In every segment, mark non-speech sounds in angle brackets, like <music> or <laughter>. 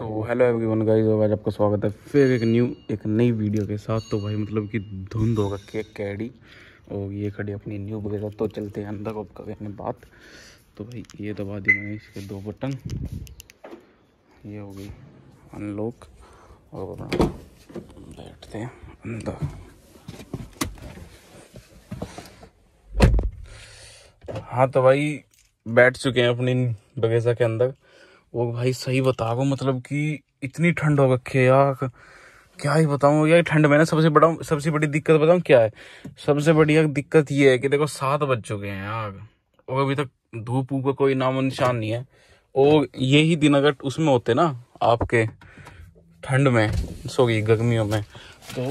सो hello everyone guys आज आपका स्वागत है फिर एक न्यू एक नई वीडियो के साथ तो भाई मतलब कि धुंध होगा केक कैडी और ये खड़ी अपनी न्यू वगैरह तो चलते हैं अंदर और अपने बात तो भाई ये दबा दी मैंने इसके दो बटन ये हो गई अनलॉक और बैठते हैं अंदर हाँ तो भाई बैठ चुके हैं अपनी बगीचा के अंदर वो भाई सही बता दो मतलब कि इतनी ठंड हो रखी है यार क्या ही बताऊँ यार ठंड में ना सबसे बड़ा सबसे बड़ी दिक्कत बताऊँ क्या है सबसे बड़ी यार दिक्कत ये है कि देखो सात बज चुके हैं यार और अभी तक धूप ऊप का कोई नामो निशान नहीं है और यही दिन अगर उसमें होते ना आपके ठंड में सॉरी गर्मियों में तो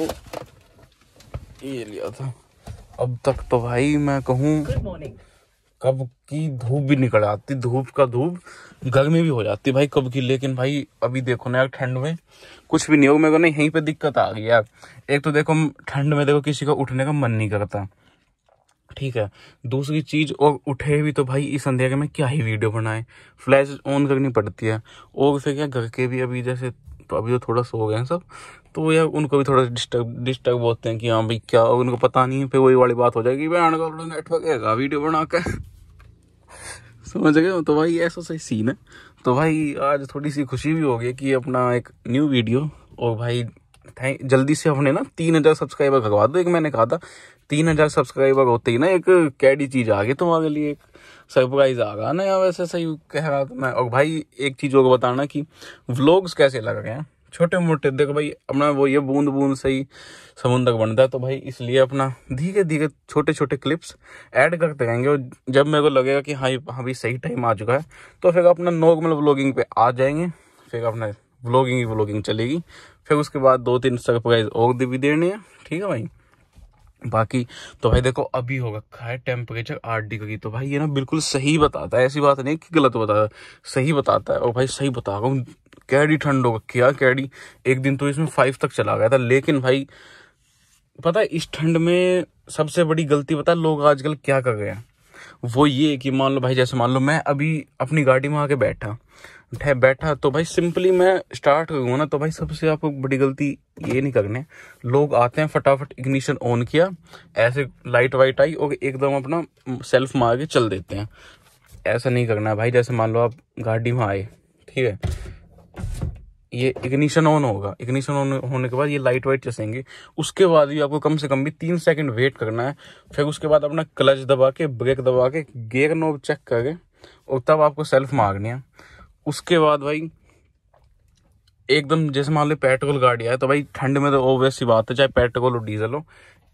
ये लिया था अब तक तो भाई मैं कहूँ कब की धूप भी निकल आती धूप का धूप गर्मी भी हो जाती भाई कब की लेकिन भाई अभी देखो ना यार ठंड में कुछ भी नहीं हो मेरे को नहीं यहीं पे दिक्कत आ गई यार एक तो देखो ठंड में देखो किसी का उठने का मन नहीं करता ठीक है दूसरी चीज़ और उठे भी तो भाई इस अंधेरे में क्या ही वीडियो बनाए फ्लैश ऑन करनी पड़ती है और फिर क्या घर के भी अभी जैसे तो अभी तो थोड़ा सो गए हैं सब तो यार उनको भी थोड़ा डिस्टर्ब डिस्टर्ब होते हैं कि हाँ भाई क्या उनको पता नहीं फिर वही वाली बात हो जाएगी आने का नेटवर्क है वीडियो बना कर <laughs> समझ गए तो भाई ऐसा सही सीन है तो भाई आज थोड़ी सी खुशी भी होगी कि अपना एक न्यू वीडियो और भाई थैंक जल्दी से अपने ना तीन हज़ार सब्सक्राइबर करवा दो एक मैंने कहा था तीन हज़ार सब्सक्राइबर होते ही ना एक कैडी चीज़ आ गई तुम्हारे लिए एक सरप्राइज आ गया ना यार वैसे सही कह रहा था मैं और भाई एक चीज़ और बताना कि व्लॉग्स कैसे लग रहे हैं छोटे मोटे देखो भाई अपना वो ये बूंद बूंद से ही समुद्र बनता है तो भाई इसलिए अपना धीरे धीरे छोटे छोटे क्लिप्स ऐड करते रहेंगे और जब मेरे को लगेगा कि हाँ हाँ भाई सही टाइम आ चुका है तो फिर अपना नॉर्मल व्लॉगिंग पे आ जाएंगे फिर अपना व्लॉगिंग ही व्लॉगिंग चलेगी फिर उसके बाद दो तीन सरप्राइज और भी देने हैं ठीक है भाई बाकी तो भाई देखो अभी हो रखा है टेम्परेचर आठ डिग्री तो भाई ये ना बिल्कुल सही बताता है ऐसी बात नहीं कि गलत बताता है सही बताता है और भाई सही बता रहा हूँ कैडी ठंड हो रखी है कैडी एक दिन तो इसमें फाइव तक चला गया था लेकिन भाई पता है इस ठंड में सबसे बड़ी गलती पता है लोग आजकल क्या कर रहे हैं वो ये कि मान लो भाई जैसे मान लो मैं अभी अपनी गाड़ी में आके बैठा ठह बैठा तो भाई सिंपली मैं स्टार्ट करूँगा ना तो भाई सबसे आपको बड़ी गलती ये नहीं करने लोग आते हैं फटाफट इग्निशन ऑन किया ऐसे लाइट वाइट आई और एकदम अपना सेल्फ मार के चल देते हैं ऐसा नहीं करना भाई जैसे मान लो आप गाड़ी में आए ठीक है ये इग्निशन ऑन होगा इग्निशन ऑन होने के बाद ये लाइट वाइट चसेंगे उसके बाद भी आपको कम से कम भी तीन सेकंड वेट करना है फिर उसके बाद अपना क्लच दबा के ब्रेक दबा के गेयर नोब चेक करके और तब आपको सेल्फ मारनी है उसके बाद भाई एकदम जैसे मान लो पेट्रोल गाड़ी आए तो भाई ठंड में तो ओबियस सी बात है चाहे पेट्रोल हो डीजल हो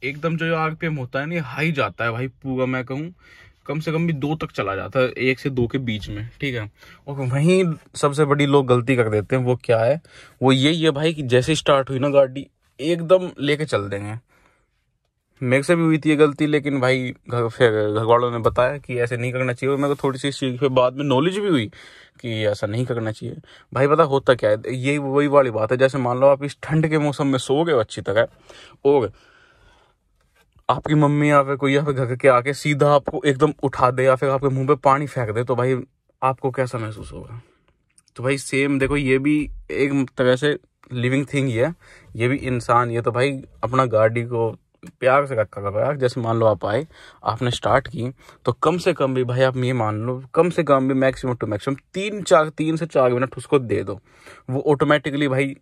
एकदम जो आग पे होता है ना ये हाई जाता है भाई पूरा मैं कहूँ कम से कम भी दो तक चला जाता है एक से दो के बीच में ठीक है और वहीं सबसे बड़ी लोग गलती कर देते हैं वो क्या है वो यही है भाई कि जैसे स्टार्ट हुई ना गाड़ी एकदम लेके चल देंगे मेरे से भी हुई थी ये गलती लेकिन भाई घर फिर घर वालों ने बताया कि ऐसे नहीं करना चाहिए और मेरे को थोड़ी सी इस चीज़ फिर बाद में नॉलेज भी हुई कि ऐसा नहीं करना चाहिए भाई पता होता क्या है ये वही वाली बात है जैसे मान लो आप इस ठंड के मौसम में सो गए अच्छी तरह और आपकी मम्मी या फिर कोई या फिर घर के आके सीधा आपको एकदम उठा दे या फिर आपके मुंह पे पानी फेंक दे तो भाई आपको कैसा महसूस होगा तो भाई सेम देखो ये भी एक तरह से लिविंग थिंग ही है ये भी इंसान ये तो भाई अपना गाड़ी को प्यार से रखा करो प्यार जैसे मान लो आप आए आपने स्टार्ट की तो कम से कम भी भाई आप ये मान लो कम से कम भी मैक्सिमम टू मैक्सिमम तीन चार तीन से चार मिनट उसको दे दो वो ऑटोमेटिकली भाई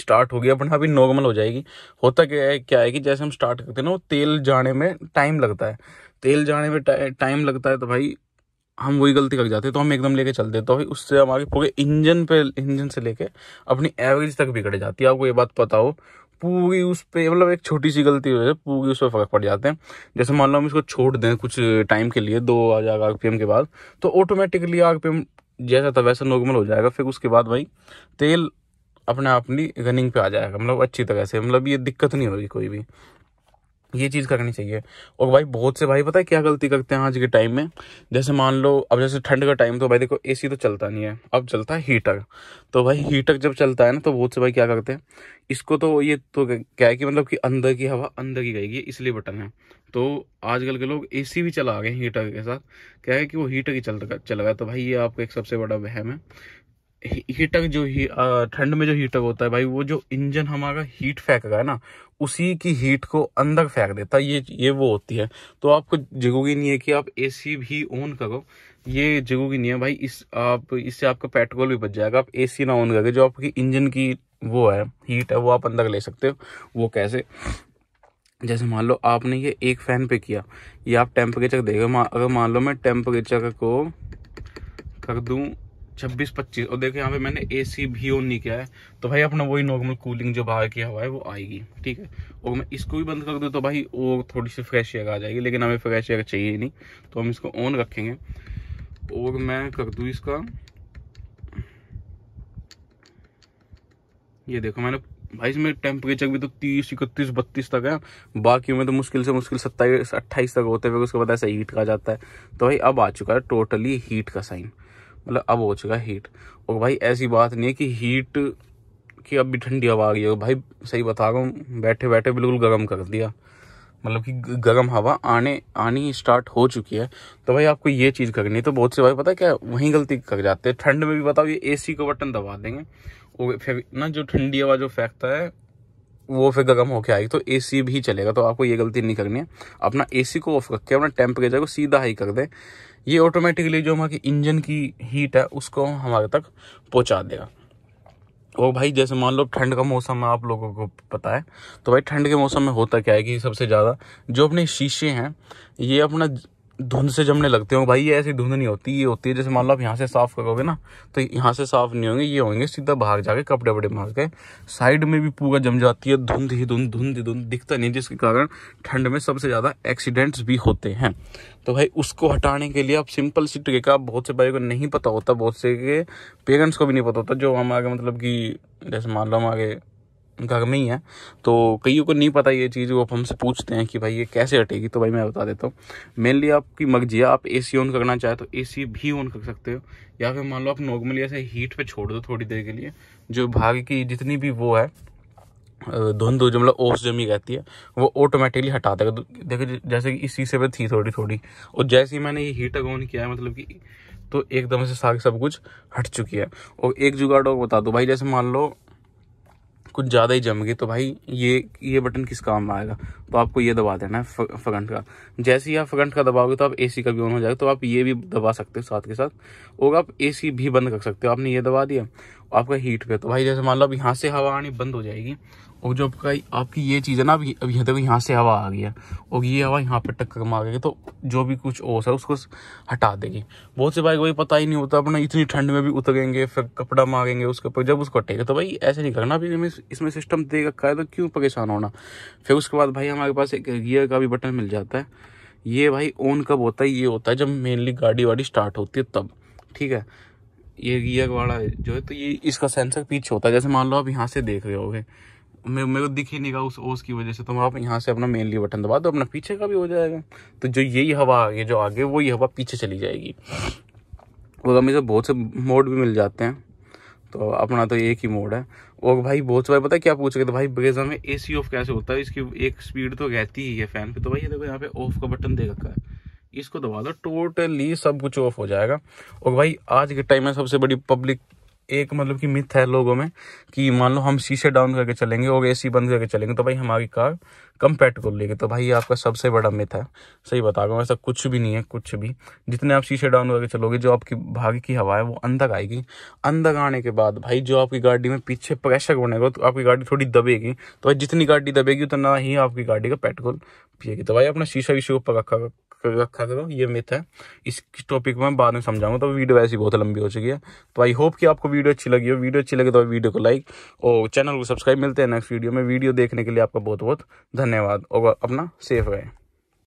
स्टार्ट हो गया अपने हाँ, अभी नॉर्मल हो जाएगी होता क्या है क्या है कि जैसे हम स्टार्ट करते हैं ना वो तेल जाने में टाइम लगता है तेल जाने में टाइम ता, लगता है तो भाई हम वही गलती कर जाते हैं तो हम एकदम लेके चलते हैं तो भाई उससे हमारे पूरे इंजन पे इंजन से लेके अपनी एवरेज तक बिगड़ जाती है आपको ये बात पता हो पूरी उस पर मतलब एक छोटी सी गलती हो जाए पूरी उस पर फर्क पड़ जाते हैं जैसे मान लो हम इसको छोड़ दें कुछ टाइम के लिए दो हजार आर के बाद तो ऑटोमेटिकली आर जैसा था वैसा नॉर्मल हो जाएगा फिर उसके बाद भाई तेल अपने आप ही रनिंग पे आ जाएगा मतलब अच्छी तरह से मतलब ये दिक्कत नहीं होगी कोई भी ये चीज़ करनी चाहिए और भाई बहुत से भाई पता है क्या गलती करते हैं आज के टाइम में जैसे मान लो अब जैसे ठंड का टाइम तो भाई देखो एसी तो चलता नहीं है अब चलता है हीटर तो भाई हीटर जब चलता है ना तो बहुत से भाई क्या करते हैं इसको तो ये तो क्या है कि मतलब कि अंदर की हवा अंदर की गएगी इसलिए बटन है तो आजकल के लोग ए भी चला गए हीटर के साथ क्या है कि वो हीटर ही चल चल रहा है तो भाई ये आपका एक सबसे बड़ा वहम है हीटक जो ही ठंड में जो हीटक होता है भाई वो जो इंजन हमारा हीट फेंक रहा है ना उसी की हीट को अंदर फेंक देता है ये ये वो होती है तो आपको जगूगी नहीं है कि आप एसी भी ऑन करो ये जगोगी नहीं है भाई इस आप इससे आपका पेट्रोल भी बच जाएगा आप एसी ना ऑन करके जो आपकी इंजन की वो है हीट है वो आप अंदर ले सकते हो वो कैसे जैसे मान लो आपने ये एक फैन पे किया ये आप टेम्परेचर देगा अगर मान लो मैं टेम्परेचर को कर दूँ छब्बीस पच्चीस और देखो यहाँ पे मैंने सी भी ऑन नहीं किया है तो भाई अपना वही नॉर्मल कूलिंग जो बाहर किया हुआ है वो आएगी ठीक है और मैं इसको भी बंद कर दूँ तो भाई वो थोड़ी सी फ्रेश एयर आ जाएगी लेकिन हमें फ्रेश एयर चाहिए ही नहीं तो हम इसको ऑन रखेंगे और मैं कर दूँ इसका ये देखो मैंने भाई इसमें टेम्परेचर भी तो तीस इकतीस बत्तीस तक है बाकी में तो मुश्किल से मुश्किल सत्ताईस अट्ठाईस तक होते फिर उसके बाद ऐसा हीट का जाता है तो भाई अब आ चुका है टोटली हीट का साइन मतलब अब हो चुका है हीट और भाई ऐसी बात नहीं है कि हीट कि अब भी ठंडी हवा आ गई है भाई सही बता रहा हूँ बैठे बैठे बिल्कुल गर्म कर दिया मतलब कि गर्म हवा आने आनी स्टार्ट हो चुकी है तो भाई आपको ये चीज़ करनी है तो बहुत से भाई पता है क्या वहीं गलती कर जाते हैं ठंड में भी बताओ ये एसी का बटन दबा देंगे और फिर ना जो ठंडी हवा जो फेंकता है वो फिर गर्म होके आएगी तो एसी भी चलेगा तो आपको ये गलती नहीं करनी है अपना एसी को ऑफ करके अपना टेम्परेचर को सीधा हाई कर दें ये ऑटोमेटिकली जो हमारे इंजन की हीट है उसको हमारे तक पहुंचा देगा और भाई जैसे मान लो ठंड का मौसम है आप लोगों को पता है तो भाई ठंड के मौसम में होता क्या है कि सबसे ज़्यादा जो अपने शीशे हैं ये अपना धुंध से जमने लगते हो भाई ये ऐसी धुंध नहीं होती ये होती है जैसे मान लो आप यहाँ से साफ करोगे ना तो यहाँ से साफ नहीं होंगे ये होंगे सीधा भाग जाके कपड़े वपड़े मार के साइड में भी पूरा जम जाती है धुंध ही धुंध धुंध ही धुंध दिखता नहीं जिसके कारण ठंड में सबसे ज़्यादा एक्सीडेंट्स भी होते हैं तो भाई उसको हटाने के लिए आप सिंपल सी का बहुत से भाई को नहीं पता होता बहुत से के पेरेंट्स को भी नहीं पता होता जो हम आगे मतलब कि जैसे मान लो हम आगे घर में ही है तो कईयों को नहीं पता ये चीज़ वो आप हमसे पूछते हैं कि भाई ये कैसे हटेगी तो भाई मैं बता देता हूँ मेनली आपकी है आप ए सी ऑन करना चाहे तो ए सी भी ऑन कर सकते हो या फिर मान लो आप नॉर्मली ऐसे हीट पे छोड़ दो थोड़ी देर के लिए जो भाग की जितनी भी वो है धुंध जो मतलब ओस जमी रहती है वो ऑटोमेटिकली हटा देगा तो देखो जैसे कि इसी से पे थी थोड़ी थोड़ी और जैसे ही मैंने ये हीटर ऑन किया है मतलब कि तो एकदम से साग सब कुछ हट चुकी है और एक जुगाड़ और बता दो भाई जैसे मान लो कुछ ज़्यादा ही जम गई तो भाई ये ये बटन किस काम में आएगा तो आपको ये दबा देना है फगंट का जैसे ही आप फगंट का दबाओगे तो आप एसी का भी ऑन हो जाएगा तो आप ये भी दबा सकते हो साथ के साथ और आप एसी भी बंद कर सकते हो आपने ये दबा दिया आपका हीट पे तो भाई जैसे मान लो अब यहाँ से हवा आनी बंद हो जाएगी और जो आपका आपकी ये चीज़ है ना अभी अभी देखो यहाँ से हवा आ गई है और ये हवा यहाँ पर टक्कर गई तो जो भी कुछ हो सर उसको हटा देगी बहुत से को भाई पता ही नहीं होता अपना इतनी ठंड में भी उतरेंगे फिर कपड़ा मारेंगे उसके ऊपर जब उसको हटेगा तो भाई ऐसे नहीं करना अभी हमें इसमें सिस्टम दे रखा है तो क्यों परेशान होना फिर उसके बाद भाई हमारे पास एक गियर का भी बटन मिल जाता है ये भाई ऑन कब होता है ये होता है जब मेनली गाड़ी वाड़ी स्टार्ट होती है तब ठीक है ये गियर वाला जो है तो ये इसका सेंसर पीछे होता है जैसे मान लो आप यहाँ से देख रहे होगे मेरे को दिख ही नहीं रहा उस ओस की वजह से तो आप यहाँ से अपना मेनली बटन दबा दो अपना पीछे का भी हो जाएगा तो जो यही हवा गई जो आगे वो ये हवा पीछे चली जाएगी और तो तो बहुत से मोड भी मिल जाते हैं तो अपना तो एक ही मोड है और भाई बहुत सारे पता है क्या पूछ रहे थे भाई ब्रेजा में ए सी ऑफ कैसे होता है इसकी एक स्पीड तो रहती ही है फैन पर तो भाई देखो यहाँ पे ऑफ का बटन दे रखा है इसको दबा दो टोटली सब कुछ ऑफ हो जाएगा और भाई आज के टाइम में सबसे बड़ी पब्लिक एक मतलब कि मिथ है लोगों में कि मान लो हम शीशे डाउन करके चलेंगे और एसी बंद करके चलेंगे तो भाई हमारी कार कम पेट्रोल लेगी तो भाई ये आपका सबसे बड़ा मिथ है सही बता रहा ऐसा कुछ भी नहीं है कुछ भी जितने आप शीशे डाउन करके चलोगे जो आपकी भागी की हवा है वो अंदर आएगी अंदर आने के बाद भाई जो आपकी गाड़ी में पीछे प्रेशर बनेगा तो आपकी गाड़ी थोड़ी दबेगी तो भाई जितनी गाड़ी दबेगी उतना ही आपकी गाड़ी का पेट्रोल पिएगी तो भाई अपना शीशा विशे ऊपर रखा रखा करो ये मिथ है इस टॉपिक में बाद में समझाऊंगा तो वीडियो वैसी बहुत लंबी हो चुकी है तो आई होप कि आपको वीडियो अच्छी लगी हो वीडियो अच्छी लगी तो वीडियो को लाइक और चैनल को सब्सक्राइब मिलते हैं नेक्स्ट वीडियो में वीडियो देखने के लिए आपका बहुत बहुत धन्यवाद और अपना सेफ रहे